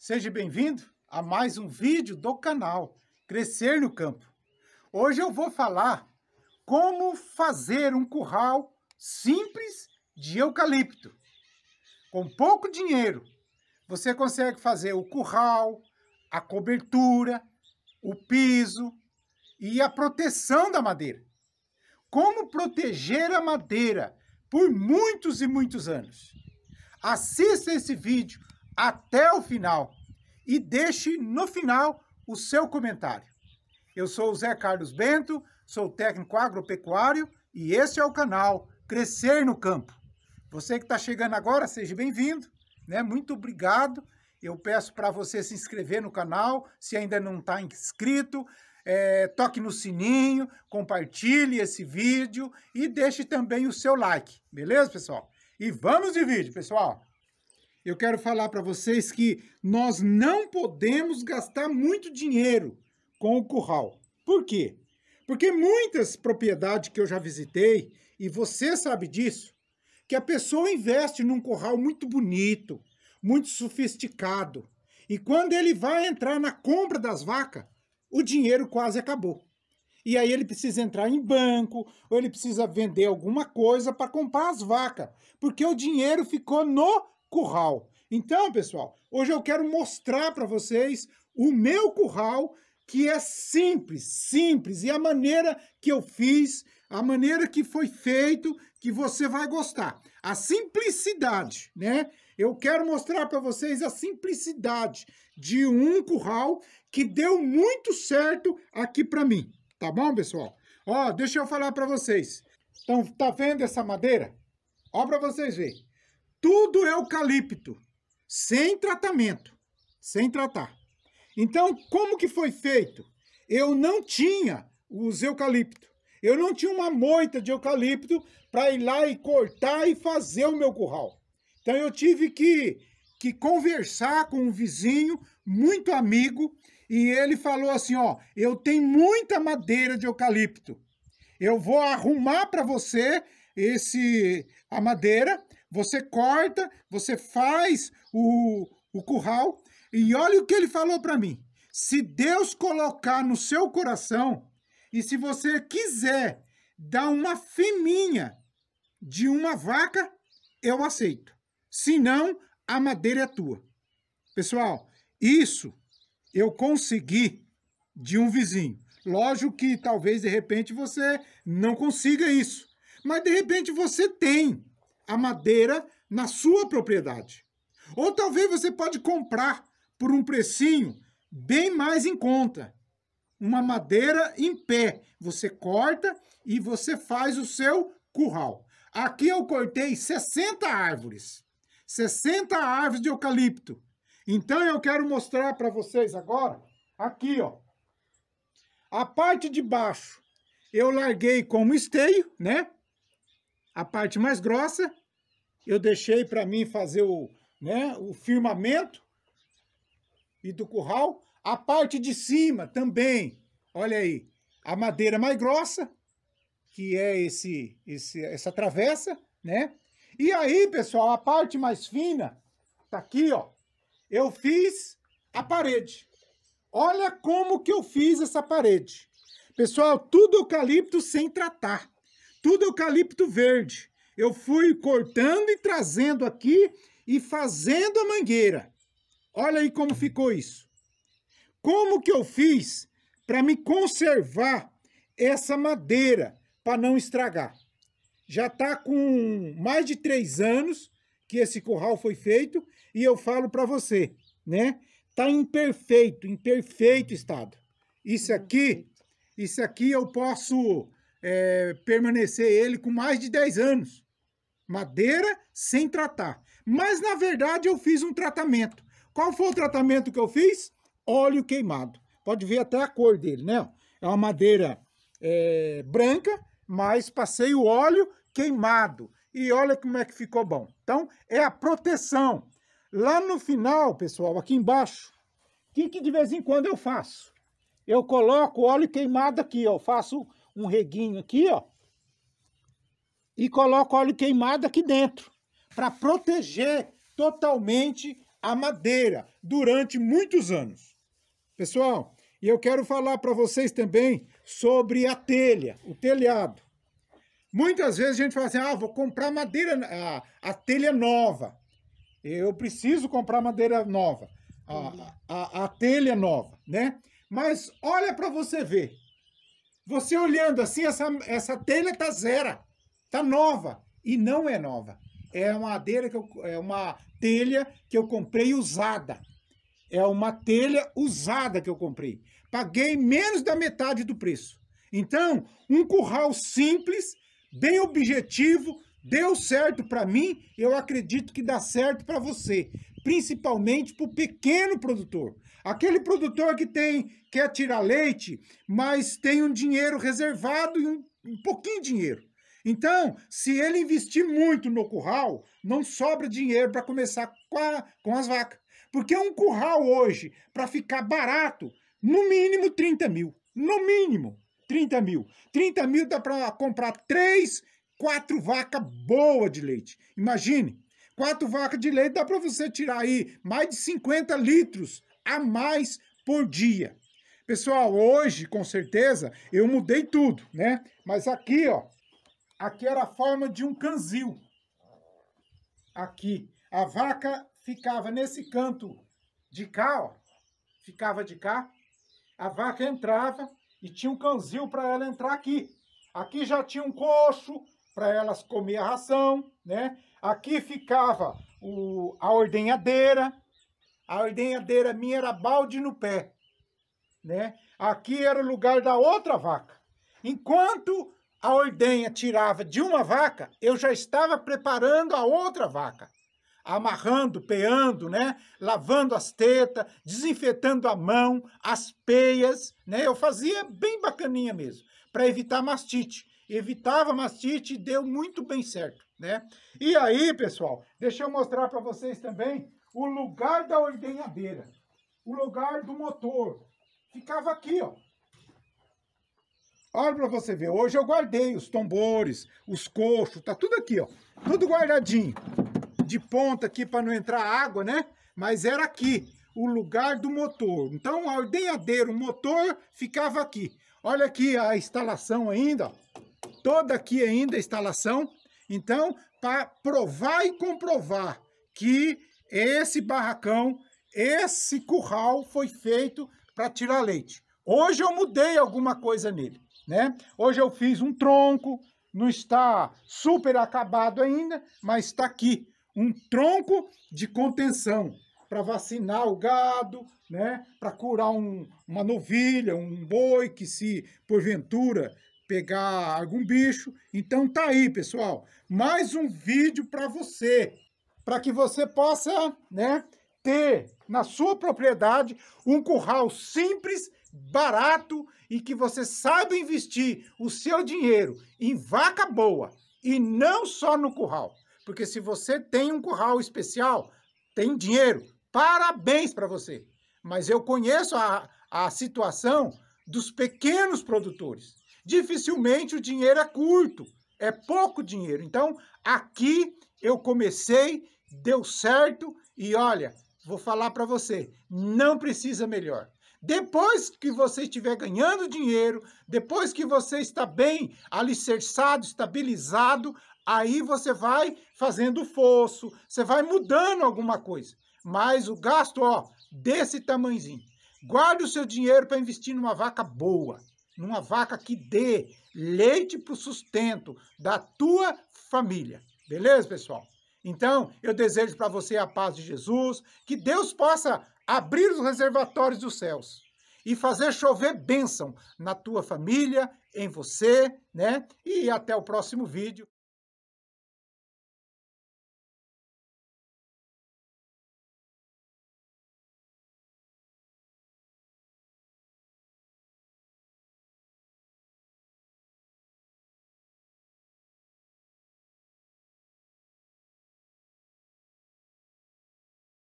Seja bem-vindo a mais um vídeo do canal Crescer no Campo. Hoje eu vou falar como fazer um curral simples de eucalipto. Com pouco dinheiro, você consegue fazer o curral, a cobertura, o piso e a proteção da madeira. Como proteger a madeira por muitos e muitos anos. Assista esse vídeo até o final e deixe no final o seu comentário. Eu sou o Zé Carlos Bento, sou técnico agropecuário e esse é o canal Crescer no Campo. Você que está chegando agora, seja bem-vindo, né? Muito obrigado. Eu peço para você se inscrever no canal, se ainda não está inscrito, é, toque no sininho, compartilhe esse vídeo e deixe também o seu like, beleza, pessoal? E vamos de vídeo, pessoal! eu quero falar para vocês que nós não podemos gastar muito dinheiro com o curral. Por quê? Porque muitas propriedades que eu já visitei, e você sabe disso, que a pessoa investe num curral muito bonito, muito sofisticado. E quando ele vai entrar na compra das vacas, o dinheiro quase acabou. E aí ele precisa entrar em banco, ou ele precisa vender alguma coisa para comprar as vacas, porque o dinheiro ficou no curral. Então, pessoal, hoje eu quero mostrar para vocês o meu curral, que é simples, simples, e a maneira que eu fiz, a maneira que foi feito, que você vai gostar. A simplicidade, né? Eu quero mostrar para vocês a simplicidade de um curral que deu muito certo aqui para mim, tá bom, pessoal? Ó, deixa eu falar para vocês. Então, tá vendo essa madeira? Ó para vocês verem. Tudo é eucalipto, sem tratamento, sem tratar. Então, como que foi feito? Eu não tinha os eucalipto. Eu não tinha uma moita de eucalipto para ir lá e cortar e fazer o meu curral. Então eu tive que, que conversar com um vizinho muito amigo e ele falou assim, ó, eu tenho muita madeira de eucalipto. Eu vou arrumar para você esse a madeira você corta, você faz o, o curral. E olha o que ele falou para mim. Se Deus colocar no seu coração, e se você quiser dar uma feminha de uma vaca, eu aceito. Se não, a madeira é tua. Pessoal, isso eu consegui de um vizinho. Lógico que talvez de repente você não consiga isso, mas de repente você tem a madeira na sua propriedade. Ou talvez você pode comprar por um precinho bem mais em conta. Uma madeira em pé. Você corta e você faz o seu curral. Aqui eu cortei 60 árvores. 60 árvores de eucalipto. Então eu quero mostrar para vocês agora, aqui ó, a parte de baixo eu larguei como esteio, né? A parte mais grossa eu deixei para mim fazer o, né, o firmamento e do curral. A parte de cima também, olha aí, a madeira mais grossa, que é esse, esse essa travessa, né? E aí, pessoal, a parte mais fina, tá aqui, ó. Eu fiz a parede. Olha como que eu fiz essa parede. Pessoal, tudo eucalipto sem tratar tudo eucalipto verde. Eu fui cortando e trazendo aqui e fazendo a mangueira. Olha aí como ficou isso. Como que eu fiz para me conservar essa madeira para não estragar? Já está com mais de três anos que esse curral foi feito e eu falo para você, né? Está em imperfeito estado. Isso aqui, isso aqui eu posso é, permanecer ele com mais de 10 anos. Madeira sem tratar. Mas, na verdade, eu fiz um tratamento. Qual foi o tratamento que eu fiz? Óleo queimado. Pode ver até a cor dele, né? É uma madeira é, branca, mas passei o óleo queimado. E olha como é que ficou bom. Então, é a proteção. Lá no final, pessoal, aqui embaixo, o que, que de vez em quando eu faço? Eu coloco óleo queimado aqui, ó. Eu faço um reguinho aqui, ó, e coloco óleo queimado aqui dentro, para proteger totalmente a madeira durante muitos anos. Pessoal, e eu quero falar para vocês também sobre a telha, o telhado. Muitas vezes a gente fala assim, ah, vou comprar madeira, a, a telha nova. Eu preciso comprar madeira nova, a, a, a telha nova, né? Mas olha para você ver, você olhando assim, essa, essa telha tá zero, tá nova. E não é nova. É uma madeira que eu, é uma telha que eu comprei usada. É uma telha usada que eu comprei. Paguei menos da metade do preço. Então, um curral simples, bem objetivo, deu certo para mim, eu acredito que dá certo para você, principalmente para o pequeno produtor. Aquele produtor que tem quer tirar leite, mas tem um dinheiro reservado e um, um pouquinho de dinheiro. Então, se ele investir muito no curral, não sobra dinheiro para começar com, a, com as vacas. Porque um curral hoje, para ficar barato, no mínimo 30 mil. No mínimo 30 mil. 30 mil dá para comprar três, quatro vacas boas de leite. Imagine, quatro vacas de leite dá para você tirar aí mais de 50 litros a mais por dia. Pessoal, hoje, com certeza, eu mudei tudo, né? Mas aqui, ó, aqui era a forma de um canzil. Aqui, a vaca ficava nesse canto de cá, ó, ficava de cá. A vaca entrava e tinha um canzil para ela entrar aqui. Aqui já tinha um coxo para elas comer a ração, né? Aqui ficava o, a ordenhadeira, a ordenhadeira minha era balde no pé, né? Aqui era o lugar da outra vaca. Enquanto a ordenha tirava de uma vaca, eu já estava preparando a outra vaca. Amarrando, peando, né? Lavando as tetas, desinfetando a mão, as peias, né? Eu fazia bem bacaninha mesmo, para evitar mastite. Evitava mastite e deu muito bem certo, né? E aí, pessoal, deixa eu mostrar para vocês também o lugar da ordenhadeira, o lugar do motor. Ficava aqui, ó. Olha para você ver. Hoje eu guardei os tambores, os coxos, tá tudo aqui, ó. Tudo guardadinho. De ponta aqui para não entrar água, né? Mas era aqui, o lugar do motor. Então, a ordenhadeira, o motor ficava aqui. Olha aqui a instalação ainda, ó. Toda aqui ainda a instalação. Então, para provar e comprovar que esse barracão, esse curral foi feito para tirar leite. Hoje eu mudei alguma coisa nele, né? Hoje eu fiz um tronco, não está super acabado ainda, mas está aqui um tronco de contenção para vacinar o gado, né? Para curar um, uma novilha, um boi que se porventura pegar algum bicho. Então tá aí, pessoal, mais um vídeo para você para que você possa né, ter na sua propriedade um curral simples, barato e que você saiba investir o seu dinheiro em vaca boa e não só no curral. Porque se você tem um curral especial, tem dinheiro, parabéns para você. Mas eu conheço a, a situação dos pequenos produtores. Dificilmente o dinheiro é curto, é pouco dinheiro. Então, aqui eu comecei deu certo e olha, vou falar para você, não precisa melhor. Depois que você estiver ganhando dinheiro, depois que você está bem alicerçado, estabilizado, aí você vai fazendo fosso, você vai mudando alguma coisa. Mas o gasto, ó, desse tamanhozinho. Guarde o seu dinheiro para investir numa vaca boa, numa vaca que dê leite para o sustento da tua família. Beleza, pessoal? Então, eu desejo para você a paz de Jesus, que Deus possa abrir os reservatórios dos céus e fazer chover bênção na tua família, em você, né? E até o próximo vídeo.